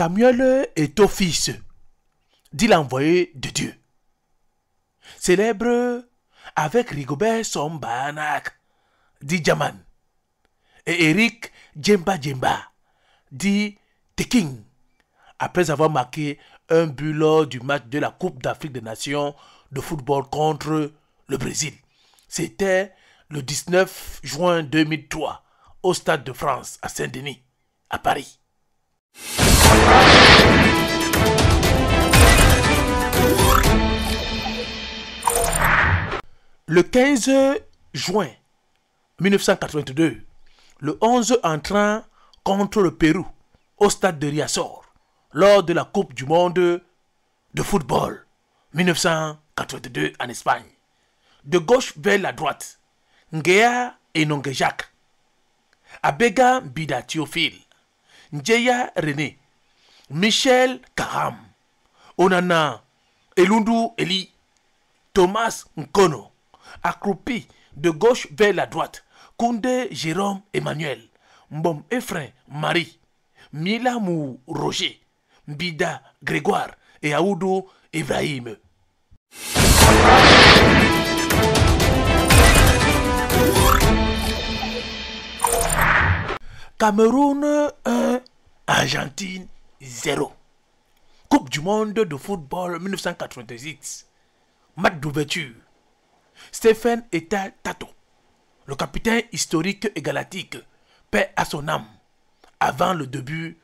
Samuel est au fils, dit l'envoyé de Dieu. Célèbre avec Rigobert Sombanak, dit Jaman, et Eric Djemba Djemba, dit King, après avoir marqué un but lors du match de la Coupe d'Afrique des Nations de football contre le Brésil. C'était le 19 juin 2003 au Stade de France à Saint-Denis, à Paris. Le 15 juin 1982, le 11 entrant contre le Pérou au stade de Riassor lors de la Coupe du Monde de football 1982 en Espagne. De gauche vers la droite, Nguea et Nongejak. Abega Bida Njeya René, Michel Karam, Onana, Elundu Eli, Thomas Nkono, accroupi de gauche vers la droite, Koundé Jérôme Emmanuel, Mbom Efrain Marie, Milamou Roger, Bida Grégoire et Aoudou Ibrahim. Cameroun 1, Argentine 0. Coupe du monde de football 1986. Match d'ouverture. Stéphane était Tato, le capitaine historique et galactique, paix à son âme, avant le début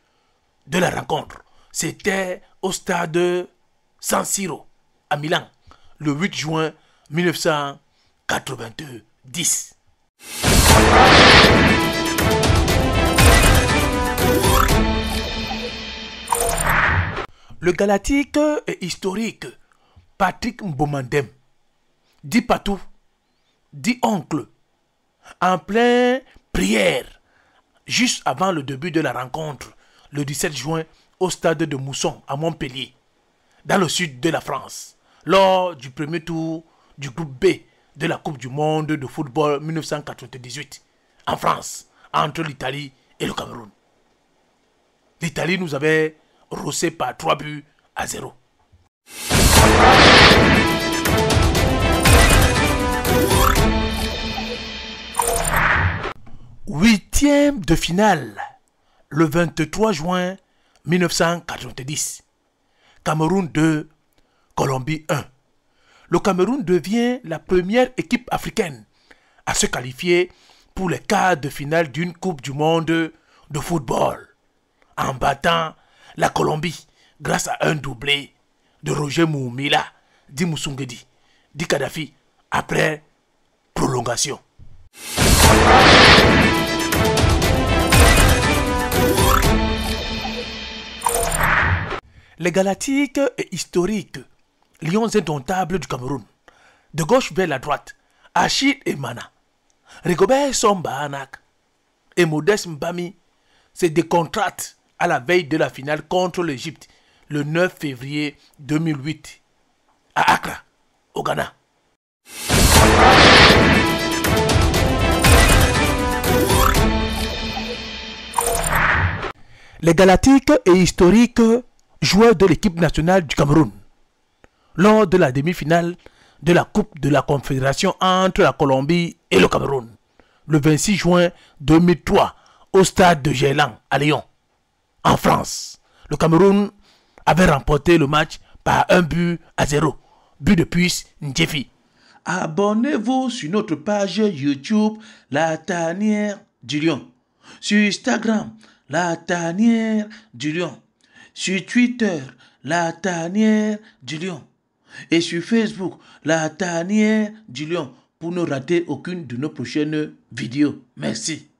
de la rencontre. C'était au stade San Siro, à Milan, le 8 juin 1982 10. Le Galactique et historique. Patrick Mbomandem, dit patou, dit oncle, en plein prière, juste avant le début de la rencontre, le 17 juin, au stade de Mousson, à Montpellier, dans le sud de la France, lors du premier tour du groupe B de la Coupe du Monde de football 1998, en France, entre l'Italie et le Cameroun. L'Italie nous avait rossé par 3 buts à 0. Huitième de finale, le 23 juin 1990. Cameroun 2, Colombie 1. Le Cameroun devient la première équipe africaine à se qualifier pour les quarts de finale d'une Coupe du Monde de football en battant la Colombie grâce à un doublé de Roger Moumila, dit Moussungedi, dit Kadhafi, après prolongation. Les galactiques et historiques, lions indomptables du Cameroun, de gauche vers la droite, Achille et Mana, Rigobert Somba et Modeste Mbami se contrats à la veille de la finale contre l'Égypte le 9 février 2008 à Accra, au Ghana. Les galatiques et historiques joueurs de l'équipe nationale du Cameroun lors de la demi-finale de la Coupe de la Confédération entre la Colombie et le Cameroun le 26 juin 2003 au stade de Gélan à Lyon en France. Le Cameroun avait remporté le match par un but à zéro. But de puce Ndjefi. Abonnez-vous sur notre page YouTube La Tanière du Lion. Sur Instagram, La Tanière du Lion. Sur Twitter, La Tanière du Lion. Et sur Facebook, La Tanière du Lion pour ne rater aucune de nos prochaines vidéos. Merci.